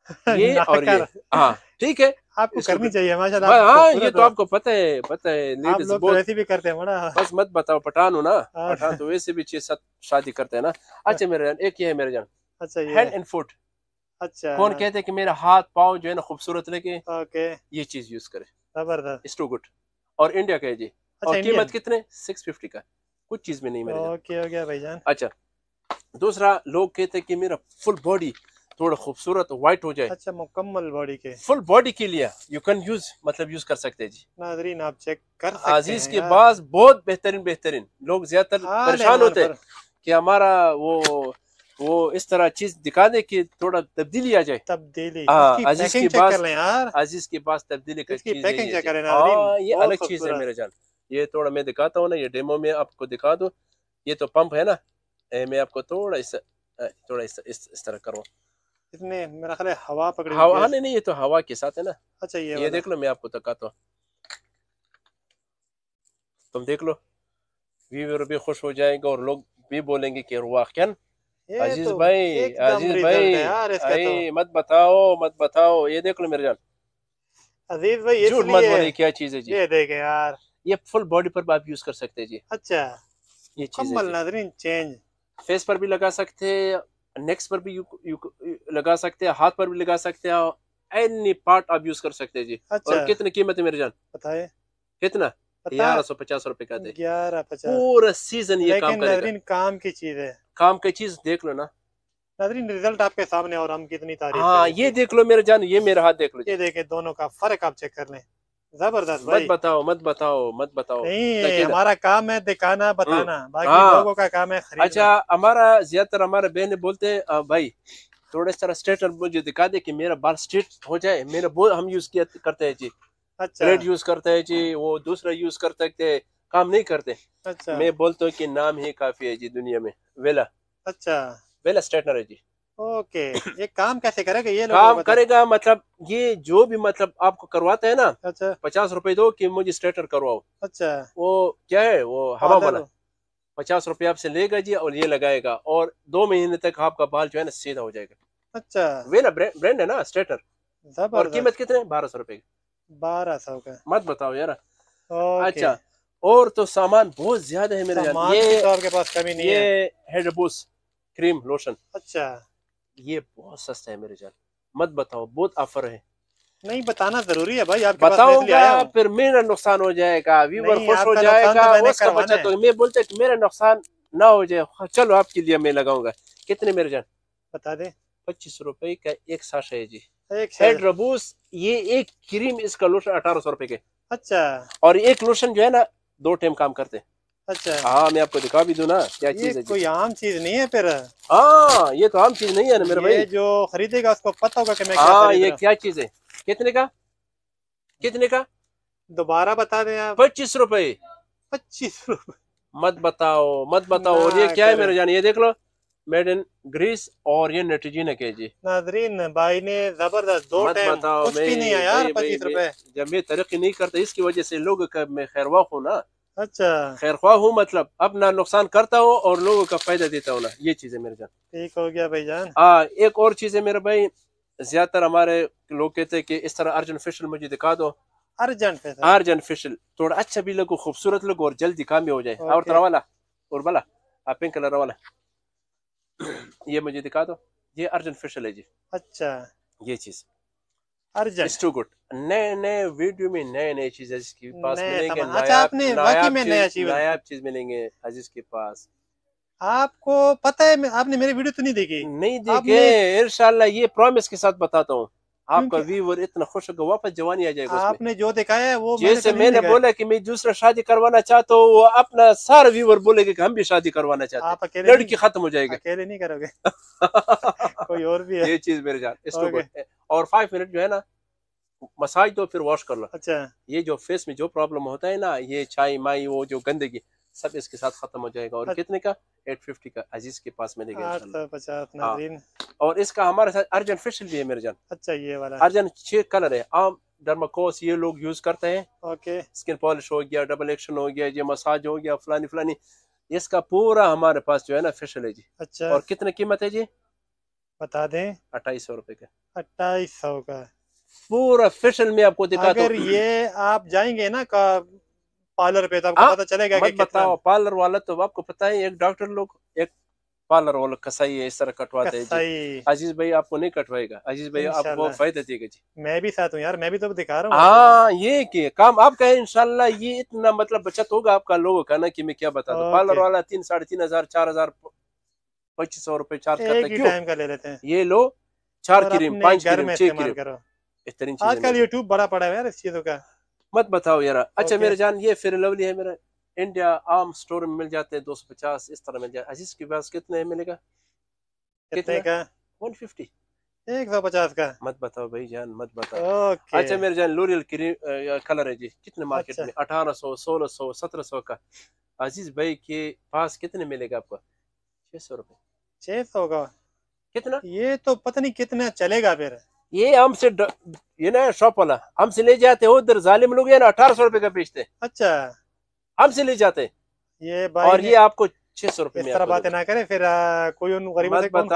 ये और ये हाँ ठीक है आपको करनी चाहिए माशाल्लाह हाँ, हाँ ये तो आपको पता है पता है आप लोग तो भी करते हैं बड़ा बस मत बताओ पठान हो ना हाँ। पठान तो वैसे भी छह शादी करते हैं ना अच्छा मेरे जान एक ये है मेरे जान अच्छा हैंड एंड फुट अच्छा कौन कहते हैं कि मेरा हाथ पाँव जो है ना खूबसूरत लगे ओके ये चीज यूज करे जबरदस्त टू गुड और इंडिया का है जी अच्छा, और कीमत कितने सिक्स फिफ्टी का कुछ चीज में नहीं मेरे ओके हो गया भाई जान अच्छा दूसरा लोग कहते हैं कि मेरा फुल बॉडी थोड़ा खूबसूरत व्हाइट हो जाए अच्छा मुकम्मल बॉडी के फुल बॉडी के लिए यू कैन यूज मतलब यूज कर सकते हैं जी नाजरीन आप चेक कर सकते अजीज के बाद बहुत बेहतरीन बेहतरीन लोग ज्यादातर हाँ, परेशान होते हैं कि हमारा वो वो इस तरह चीज दिखा दे कि थोड़ा तब्दीली आ जाए तब्दीली अजीज हाँ, के पास अजीज के पास तब्दीली का ये हाँ, अलग चीज है मेरे जान ये थोड़ा मैं दिखाता हूँ ना ये डेमो में आपको दिखा दू ये तो पंप है ना मैं आपको थोड़ा इस थोड़ा इस, इस, इस तरह करूँ इसने मेरा ख्याल हवा पकड़ी हवा नहीं नहीं ये तो हवा के साथ है ना अच्छा ये ये देख लो मैं आपको तकाता हूँ तुम देख लो व्यूवर भी खुश हो जाएंगे और लोग भी बोलेंगे कि रुवाखन अजीज तो भाई अजीज भाई अरे तो। मत बताओ मत बताओ ये देख लो मेरे जान अजीज भाई झूठ मत बोलिए क्या चीज है जी ये देखे यार ये फुल बॉडी पर आप यूज कर सकते हैं जी अच्छा ये चीज चेंज फेस पर भी लगा सकते हैं नेक्स्ट पर भी यू, यू, यू लगा सकते हैं हाथ पर भी लगा सकते हैं एनी पार्ट आप यूज कर सकते हैं जी अच्छा। और कितनी कीमत है मेरे जान बताए कितना ग्यारह सौ पचास रूपए का दे ग्यारह पचास पूरा सीजन ये काम काम की चीज है काम की चीज देख लो ना रिजल्ट आपके सामने और हम कितनी तारीफ हाँ ये देख लो मेरे जान ये मेरा हाथ देख लो ये देखे दोनों का फर्क आप चेक कर लें जबरदस्त मत बताओ मत बताओ मत बताओ नहीं हमारा काम है दिखाना हम्म, बताना बाकी हाँ। लोगों का काम है खरीदना अच्छा हमारा ज्यादातर हमारे बहन बोलते हैं भाई थोड़े सारा स्ट्रेट मुझे दिखा दे कि मेरा बाल स्ट्रेट हो जाए मेरा वो हम यूज किया करते हैं जी अच्छा रेड यूज करते हैं जी वो दूसरा यूज कर सकते है काम नहीं करते अच्छा मैं बोलता हूँ की नाम ही काफी है जी दुनिया में वेला अच्छा वेला स्ट्रेटनर है जी ओके ये काम कैसे करेगा ये काम करेगा मतलब ये जो भी मतलब आपको करवाते हैं ना अच्छा पचास रुपए दो कि मुझे स्ट्रेटर करवाओ अच्छा वो क्या है वो हवा वाला पचास रुपए आपसे लेगा जी और ये लगाएगा और दो महीने तक आपका बाल जो है ना सीधा हो जाएगा अच्छा वे ना ब्रांड है ना स्ट्रेटर और कीमत कितने बारह सौ रुपए की बारह सौ का मत बताओ यार अच्छा और तो सामान बहुत ज्यादा है मेरे ये आपके पास कमी नहीं है हेड क्रीम लोशन अच्छा ये बहुत सस्ता है मेरे जान मत बताओ बहुत ऑफर है नहीं बताना जरूरी है भाई आपके बताऊंगा फिर मेरा नुकसान हो जाएगा व्यूवर खुश हो जाएगा तो उसका तो मैं बोलता कि मेरा नुकसान ना हो जाए हाँ, चलो आपके लिए मैं लगाऊंगा कितने मेरे जान बता दे पच्चीस रुपए का एक साश है जी एक हेड रबूस ये एक क्रीम इसका लोशन अठारह सौ रुपए के अच्छा और एक लोशन जो है ना दो टाइम काम करते हैं अच्छा हाँ मैं आपको दिखा भी दू ना क्या चीज है कोई आम चीज नहीं है फिर हाँ ये तो आम चीज नहीं है ना मेरे भाई जो खरीदेगा उसको पता होगा कि मैं हाँ ये क्या चीज है कितने का कितने का दोबारा बता दे आप पच्चीस रुपए पच्चीस रुपए मत बताओ मत बताओ और ये क्या है मेरे जान ये देख लो मेड इन ग्रीस और ये नटजीन के जी नाजरीन भाई ने जबरदस्त दो बताओ कुछ भी नहीं यार पच्चीस रुपए जब ये तरक्की नहीं करते इसकी वजह से लोग मैं खैरवा हूँ ना अच्छा खैर ख्वाह हूँ मतलब अपना नुकसान करता हूँ और लोगों का फायदा देता हूँ ना ये चीजें मेरे जान ठीक हो गया भाई जान हाँ एक और चीज है मेरा भाई ज्यादातर हमारे लोग कहते हैं कि इस तरह अर्जन फेशियल मुझे दिखा दो अर्जन फेशियल अर्जन फिशल थोड़ा अच्छा भी लगो खूबसूरत लगो और जल्दी काम भी हो जाए और तरह वाला और भला आप पिंक कलर वाला ये मुझे दिखा दो ये अर्जन फेशियल है जी अच्छा ये चीज अर्जेंट टू गुड नए नए वीडियो में नए नए चीज अजीज के पास मिलेंगे अच्छा आपने वाकई में नया चीज चीज मिलेंगे अजीज के पास आपको पता है आपने मेरी वीडियो तो नहीं देखी नहीं देखे इनशाला ये प्रॉमिस के साथ बताता हूँ आपका व्यूवर इतना खुश होगा वापस जवानी आ जाएगा आपने जो दिखाया है वो जैसे मैंने, बोला कि मैं दूसरा शादी करवाना चाहता हूँ वो अपना सारा व्यूवर बोलेगा कि हम भी शादी करवाना चाहते हैं लड़की खत्म हो जाएगी अकेले नहीं करोगे कोई और भी है ये चीज मेरे जान इसको और फाइव मिनट जो है ना मसाज दो फिर वॉश कर लो अच्छा ये जो फेस में जो प्रॉब्लम होता है ना ये चाय माई वो जो गंदगी सब इसके साथ खत्म हो जाएगा और हाँ। कितने का 850 का अजीज के पास मिलेगा हाँ, गया तो हाँ। और इसका हमारे साथ अर्जन फेशियल भी है मेरे जान अच्छा ये वाला अर्जन छह कलर है आम डरमाकोस ये लोग यूज करते हैं ओके स्किन पॉलिश हो गया डबल एक्शन हो गया ये मसाज हो गया फलानी फलानी इसका पूरा हमारे पास जो है ना फेशियल है जी अच्छा और कितने कीमत है जी बता दें अट्ठाईस सौ रूपये का अट्ठाईस सौ का पूरा फेशियल में आपको दिखा अगर ये आप जाएंगे ना का पार्लर पे तो आपको हाँ, पता चलेगा कि बताओ पार्लर वाला तो आपको पता है एक डॉक्टर लोग एक पार्लर वाला कसाई है इस तरह कटवाते हैं अजीज भाई आपको नहीं कटवाएगा अजीज भाई आपको फायदा देगा जी मैं भी साथ हूँ यार मैं भी तो दिखा रहा हूँ हाँ ये कि काम आप कहे इनशाला ये इतना मतलब बचत होगा आपका लोगों का ना कि मैं क्या बता दू पार्लर वाला तीन साढ़े तीन हजार चार हजार पच्चीस सौ रुपए चार्ज करता ले लेते हैं ये लो चार क्रीम पांच क्रीम छह क्रीम आजकल यूट्यूब बड़ा पड़ा है यार इस चीजों का मत बताओ यार अच्छा मेरे जान ये फिर लवली है मेरा इंडिया आम स्टोर में मिल जाते हैं दो सौ पचास इस तरह मिल जाते अजीज के पास कितने मिलेगा कितने का वन फिफ्टी एक सौ पचास का मत बताओ भाई जान मत बताओ okay. अच्छा मेरे जान लोरियल क्रीम कलर है जी कितने मार्केट अच्छा. में अठारह सौ सोलह सौ सत्रह सौ का अजीज भाई के पास कितने मिलेगा आपको छह सौ रुपये छह सौ का कितना ये तो पता नहीं कितना चलेगा फिर ये हमसे ये ना शॉप वाला हमसे ले जाते हो उधर जालिम लोग ये ना अठारह सौ रुपए का बेचते अच्छा हमसे ले जाते ये भाई और ये आपको छह सौ रुपए में बातें ना करें फिर आ, कोई उन गरीब से कौन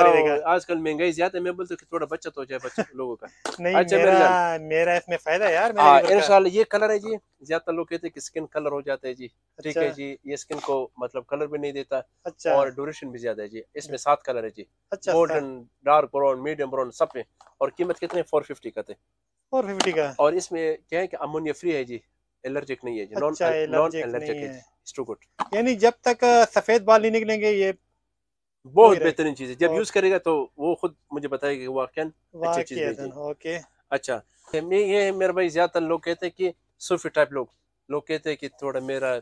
आजकल महंगाई ज्यादा है मैं बोलता हूँ थोड़ा बचत हो जाए बच्चे लोगों का नहीं अच्छा, मेरा, मेरा इसमें फायदा यार हाँ इन ये कलर है जी ज्यादातर लोग कहते हैं कि स्किन कलर हो जाता है जी अच्छा। ठीक है जी ये स्किन को मतलब कलर भी नहीं देता अच्छा और ड्यूरेशन भी ज्यादा है जी इसमें सात कलर है जी अच्छा golden dark brown medium brown सब में और कीमत कितने फोर फिफ्टी का थे फोर फिफ्टी का और इसमें क्या है कि अमोनिया फ्री है जी एलर्जिक नहीं है नॉन नॉन अच्छा, uh, एलर्जिक है टू गुड यानी जब तक uh, सफेद बाल नहीं निकलेंगे ये बहुत बेहतरीन चीज है जब यूज करेगा तो वो खुद मुझे बताएगा कि वाकई अच्छी चीज है ओके अच्छा मैं ये मेरे भाई ज्यादातर लोग कहते हैं कि सूफी टाइप लोग लोग कहते हैं कि थोड़ा मेरा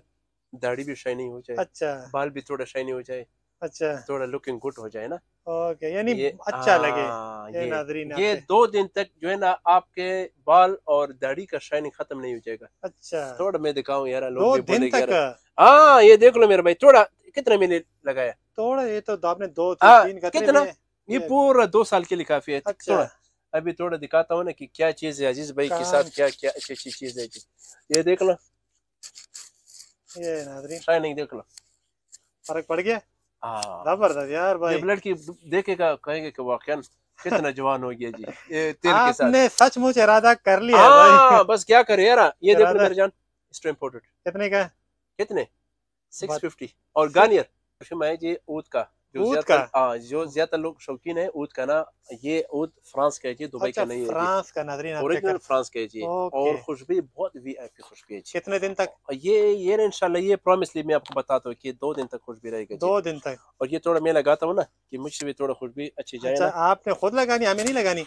दाढ़ी भी शाइनिंग हो जाए अच्छा बाल भी थोड़ा शाइनिंग हो जाए अच्छा थोड़ा लुकिंग गुड हो जाए ना ओके यानी अच्छा आ, लगे हाँ, ये, ये दो दिन तक जो है ना आपके बाल और दाढ़ी का शाइनिंग खत्म नहीं हो जाएगा अच्छा थोड़ा मैं दिखाऊँ यार हाँ ये देख लो मेरे भाई थोड़ा कितने मैंने लगाया थोड़ा ये तो, तो आपने दो हाँ, कितना ये पूरा दो साल के लिए काफी है अच्छा। थोड़ा अभी थोड़ा दिखाता हूँ ना कि क्या चीज है अजीज भाई के साथ हाँ। क्या क्या अच्छी अच्छी चीज है जी ये देख लो ये नादरीन शाइनिंग देख लो फर्क पड़ गया हाँ। यार भाई ब्लड की देखेगा कहेंगे कि वाकई कितना जवान हो गया जी ये तेल के साथ आपने सचमुच इरादा कर लिया भाई हाँ, बस क्या करे यार ये देख मेरे जान इम्पोर्टेड कितने का कितने 650 और गार्नियर जी ऊद का ऊद का आ, जो ज्यादा लोग शौकीन है ऊद का ना ये ऊद फ्रांस का है दुबई अच्छा, का नहीं है फ्रांस का नाजरीन फ्रांस का और खुशबी बहुत वीआईपी खुशबी है कितने दिन तक ये ये इंशाल्लाह ये प्रॉमिसली मैं आपको बताता हूँ कि दो दिन तक खुशबी रहेगा दो दिन तक और ये थोड़ा मैं लगाता हूँ ना कि मुझसे भी थोड़ा खुशबी अच्छी जाए अच्छा, आपने खुद लगानी हमें नहीं लगानी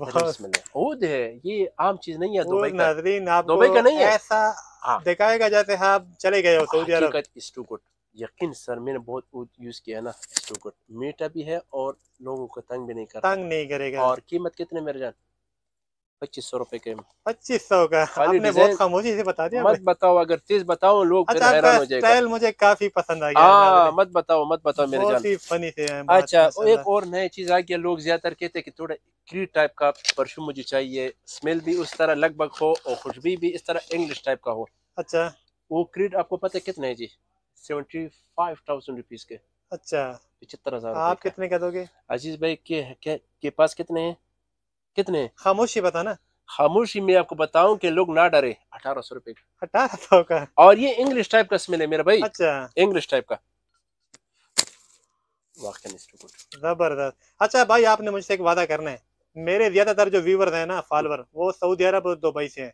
बहुत है ये आम चीज नहीं है दुबई का आप दुबई का नहीं है ऐसा हाँ। दिखाएगा जाते हैं आप चले गए हो हाँ, Saudi Arab is too good यकीन सर मैंने बहुत यूज़ किया है ना स्टोकट मीठा भी है और लोगों को तंग भी नहीं करता तंग नहीं करेगा और कीमत कितने मेरे जान पच्चीस सौ रूपए के पच्चीस सौ का आपने बहुत खामोशी से बता दिया मत बताओ अगर तेज बताओ लोग अच्छा, हैरान हो जाएगा स्टाइल मुझे काफी पसंद आ गया आ, हाँ, हाँ, मत बताओ मत बताओ मेरे जान फनी से अच्छा एक और नई चीज आ गया लोग ज्यादातर कहते हैं कि थोड़ा क्री टाइप का परफ्यूम मुझे चाहिए स्मेल भी उस तरह लगभग हो और खुशबी भी इस तरह इंग्लिश टाइप का हो अच्छा वो क्रीड आपको पता है कितने जी सेवेंटी रुपीज के अच्छा पिछहत्तर हजार आप कितने का दोगे अजीज भाई के, के के पास कितने हैं कितने खामोशी बताना खामोशी में आपको बताऊं कि लोग ना डरे अठारह सौ रुपए का और ये इंग्लिश टाइप का स्मेल है मेरा भाई अच्छा इंग्लिश टाइप का जबरदस्त अच्छा भाई आपने मुझसे एक वादा करना है मेरे ज्यादातर जो व्यूवर है ना फॉलोअर वो सऊदी अरब और दुबई से है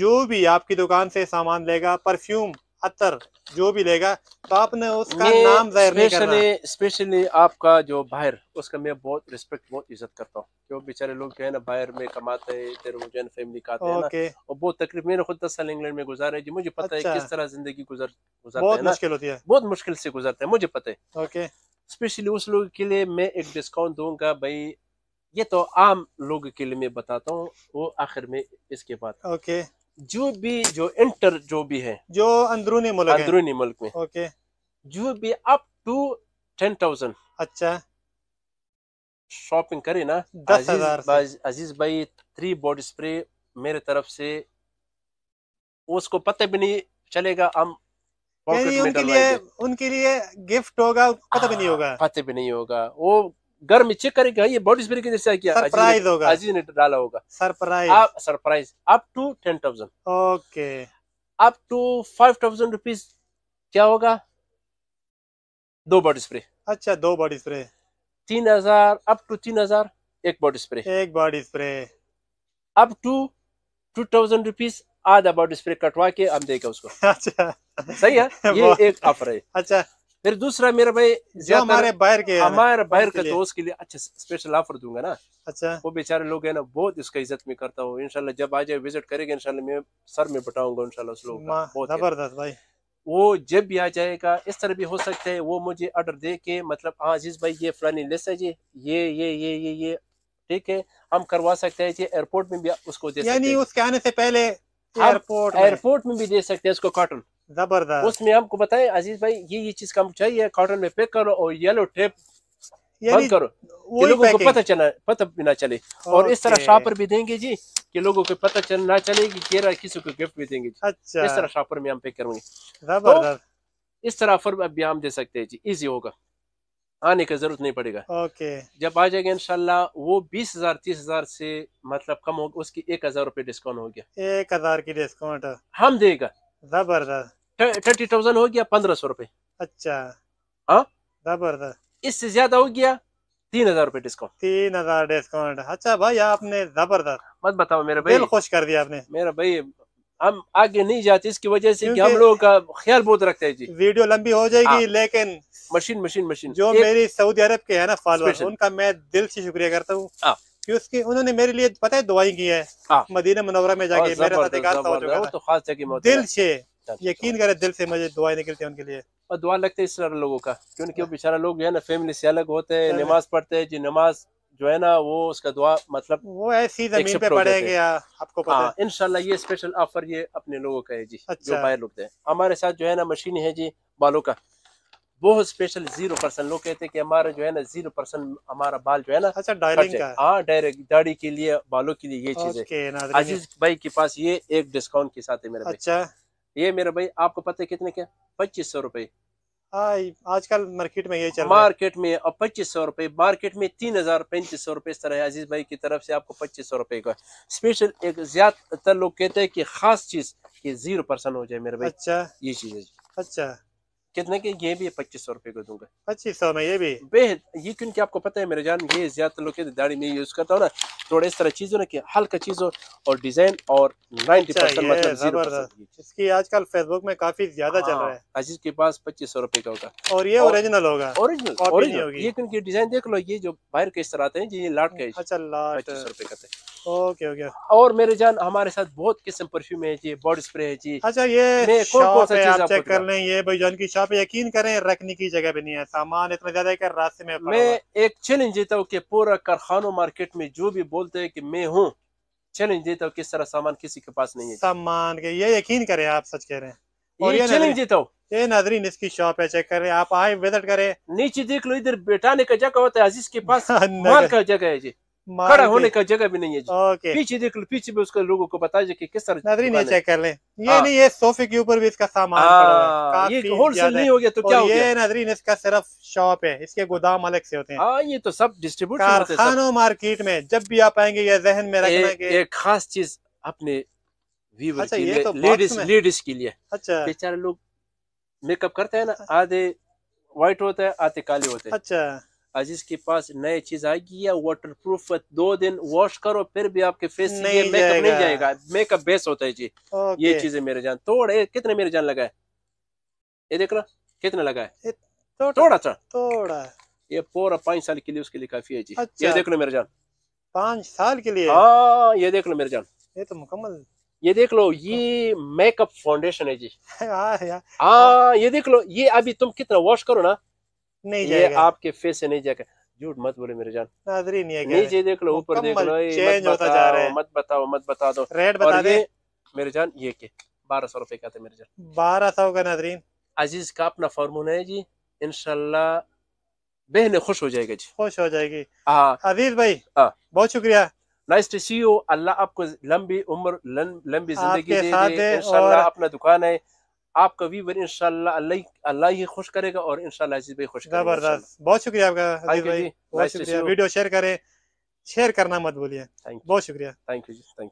जो भी आपकी दुकान से सामान लेगा परफ्यूम अतर जो भी लेगा तो आपने उसका नाम जाहिर नहीं करना स्पेशली आपका जो बाहर उसका मैं बहुत रिस्पेक्ट बहुत इज्जत करता हूँ जो बेचारे लोग जो है ना बाहर में कमाते हैं तेरे जो है फैमिली का okay. और बहुत तकलीफ मैंने खुद दस साल इंग्लैंड में गुजारे जी मुझे पता अच्छा। है किस तरह जिंदगी गुजर गुजारते बहुत मुश्किल होती है बहुत मुश्किल से गुजरते हैं मुझे पता है ओके स्पेशली उस लोग के लिए मैं एक डिस्काउंट दूंगा भाई ये तो आम लोग के लिए मैं बताता हूँ वो आखिर में इसके बाद ओके okay. जो भी जो इंटर जो भी है जो अंदरूनी मुल्क अंदरूनी मुल्क में ओके जो भी अप टू टेन थाउजेंड अच्छा शॉपिंग करे ना दस हजार अजीज, भाई थ्री बॉडी स्प्रे मेरे तरफ से उसको पता भी नहीं चलेगा हम उनके लिए उनके लिए गिफ्ट होगा पता भी नहीं हाँ, होगा पता भी नहीं होगा वो घर में चेक करेगा हाँ, ये बॉडी स्प्रे किधर से आ गया सरप्राइज होगा अजीज ने डाला होगा सरप्राइज आप surprise up to ten thousand okay up to five thousand rupees क्या होगा दो बॉडी स्प्रे अच्छा दो बॉडी स्प्रे तीन हजार अप टू तीन हजार एक बॉडी स्प्रे एक body spray up to two thousand rupees आधा बॉडी स्प्रे कटवा के हम देगा उसको अच्छा सही है ये एक ऑफर है अच्छा फिर दूसरा मेरा भाई हमारे बाहर के हमारे बाहर का तो उसके लिए अच्छा स्पेशल ऑफर दूंगा ना अच्छा वो बेचारे लोग है ना बहुत इसका इज्जत में करता हूँ इनशाला जब आ जाए विजिट करेगा इनशाला मैं सर में बताऊंगा इनशाला उस लोग जबरदस्त भाई वो जब भी आ जाएगा इस तरह भी हो सकता है वो मुझे ऑर्डर दे के मतलब हाँ जिस भाई ये फलानी ले है ये ये ये ये ये ठीक है हम करवा सकते हैं एयरपोर्ट में भी उसको दे यानी उसके आने से पहले एयरपोर्ट एयरपोर्ट में भी दे सकते हैं उसको कॉटन जबरदस्त उसमें हमको बताएं अजीज भाई ये ये चीज कम चाहिए कॉटन में पैक करो और येलो टेप बंद करो कि लोगों को पता चला पता भी ना चले और इस तरह शॉपर भी देंगे जी कि लोगों को पता चल ना चले कि केरा किसी को गिफ्ट भी देंगे अच्छा इस तरह शॉपर में हम पैक करेंगे तो इस तरह ऑफर भी हम दे सकते हैं जी इजी होगा आने की जरूरत नहीं पड़ेगा ओके जब आ जाएगा इनशाला वो बीस हजार तीस हजार से मतलब कम होगा उसकी एक हजार रूपए डिस्काउंट हो गया एक हजार की डिस्काउंट हम देगा जबरदस्त थर्टी थाउजेंड हो गया पंद्रह सौ रुपए अच्छा हाँ? इससे ज्यादा हो गया तीन हजार रूपए डिस्काउंट तीन हजार डिस्काउंट अच्छा भाई आपने जबरदस्त मत बताओ मेरा भाई खुश कर दिया आपने मेरा भाई हम आगे नहीं जाते इसकी वजह से कि हम लोगों का ख्याल बहुत रखते हैं जी वीडियो लंबी हो जाएगी आ, हाँ। लेकिन मशीन मशीन मशीन जो मेरी सऊदी अरब के है ना फॉलोअर उनका मैं दिल से शुक्रिया करता हूँ हाँ। कि उन्होंने मेरे लिए पता है दुआई की है मदीना मनोवरा में जाके मेरे साथ तो दिल से यकीन करे दिल से मुझे दुआएं निकलती है उनके लिए और दुआ लगते इस तरह लोगों का क्योंकि वो बेचारा लोग जो है ना फैमिली से अलग होते हैं नमाज पढ़ते हैं जी नमाज जो है ना वो उसका दुआ मतलब वो ऐसी जमीन पे पड़ेगा आपको पता हाँ, है इनशाला ये स्पेशल ऑफर ये अपने लोगों का है जी अच्छा। जो बाहर लोग हैं हमारे साथ जो है ना मशीन है जी बालों का बहुत स्पेशल जीरो परसेंट लोग कहते हैं कि हमारा जो है ना जीरो परसेंट हमारा बाल जो है ना अच्छा डायरेक्ट हाँ डायरेक्ट दाढ़ी के लिए बालों के लिए ये चीज है अजीज भाई के पास ये एक डिस्काउंट के साथ है मेरा अच्छा ये मेरा भाई आपको पता है कितने के पच्चीस सौ रुपये आजकल मार्केट में ये चल मार्केट में और पच्चीस सौ रुपए मार्केट में तीन हजार पैंतीस सौ रूपये इस तरह अजीज भाई की तरफ से आपको पच्चीस सौ रुपए का स्पेशल एक ज्यादातर लोग कहते हैं कि खास चीज कि जीरो परसेंट हो जाए मेरे भाई अच्छा ये चीज अच्छा कितने के ये भी पच्चीस सौ रुपए को दूंगा पच्चीस सौ में ये भी बेहद ये क्योंकि आपको पता है मेरे जान ये ज्यादा लोग दाढ़ी में यूज करता हूँ ना थोड़े इस तरह चीजों ना कि हल्का चीजों और डिजाइन और नाइनटी अच्छा, परसेंट मतलब इसकी आजकल फेसबुक में काफी ज्यादा चल रहा है हाँ, अजीज के पास पच्चीस सौ रुपए का होगा और ये ओरिजिनल होगा ओरिजिनल ओरिजिनल ये क्योंकि डिजाइन देख लो ये जो बाहर के इस तरह आते हैं ये लाट के अच्छा लाट पच्चीस सौ रुपए का ओके ओके और मेरे जान हमारे साथ बहुत किस्म परफ्यूम है जी बॉडी स्प्रे है जी अच्छा ये कौन कौन सा आप चेक कर लें ये भाई जान की शॉप यकीन करें रखने की जगह भी नहीं है सामान इतना ज्यादा है रास्ते में मैं एक चैलेंज देता हूँ कि पूरा कारखानों मार्केट में जो भी बोलते हैं कि मैं हूँ चैलेंज देता हूँ किस तरह सामान किसी के पास नहीं है सामान के ये यकीन करे आप सच कह रहे हैं चैलेंज देता हूँ ये नाजरीन इसकी शॉप है चेक करें आप आए विजिट करें नीचे देख लो इधर बैठाने का जगह होता है अजीज के पास का जगह है जी खड़ा होने का जगह भी नहीं है ओके पीछे देख लो पीछे भी उसका लोगों को बता दे कि किस तरह नादरीन ये चेक कर ले ये हाँ। नहीं ये सोफे के ऊपर भी इसका सामान हाँ, ये होलसेल नहीं हो गया तो क्या हो गया ये नादरीन इसका सिर्फ शॉप है इसके गोदाम अलग से होते हैं हाँ ये तो सब डिस्ट्रीब्यूटर कारखानों मार्केट में जब भी आप आएंगे ये जहन में रखना एक खास चीज अपने अच्छा, लेडीज तो के लिए अच्छा बेचारे लोग मेकअप करते है ना आधे व्हाइट होते है आधे काले होते हैं अच्छा अजीज के पास नई चीज आएगी या वाटर प्रूफ दो दिन वॉश करो फिर भी आपके फेस नहीं मेकअप नहीं जाएगा मेकअप बेस होता है जी ये चीजें मेरे जान थोड़े कितने मेरे जान लगा है ये देख रहा कितना लगा है थोड़ा सा थोड़ा ये पूरा पांच साल के लिए उसके लिए काफी है जी ये अच्छा। देख लो मेरे जान पाँच साल के लिए हाँ ये देख लो मेरे जान ये तो मुकम्मल ये देख लो ये मेकअप फाउंडेशन है जी हाँ, हाँ।, हाँ ये देख लो ये अभी तुम कितना वॉश करो ना नहीं ये आपके फेस से नहीं जाएगा झूठ मत बोले मेरे जान नाजरीन ये नीचे देख लो ऊपर देख लो चेंज होता जा रहा है मत बताओ मत बता दो रेट बता दे मेरे जान ये के बारह सौ रुपए का था मेरे जान बारह सौ का नाजरीन अजीज का अपना फॉर्मूला है जी इनशाला बहने खुश हो जाएगा जी खुश हो जाएगी हाँ अजीज भाई हाँ। बहुत शुक्रिया nice to see you Allah आपको लंबी उम्र लंबी जिंदगी दे, दे, दे अपना दुकान है आपका व्यूवर इंशाल्लाह अल्लाह ही खुश करेगा और इंशाल्लाह अजीज भाई खुश जबरदस्त बहुत शुक्रिया आपका अजीज भाई बहुत शुक्रिया वीडियो शेयर करें शेयर करना मत बोलिए थैंक यू बहुत शुक्रिया थैंक यू जी थैंक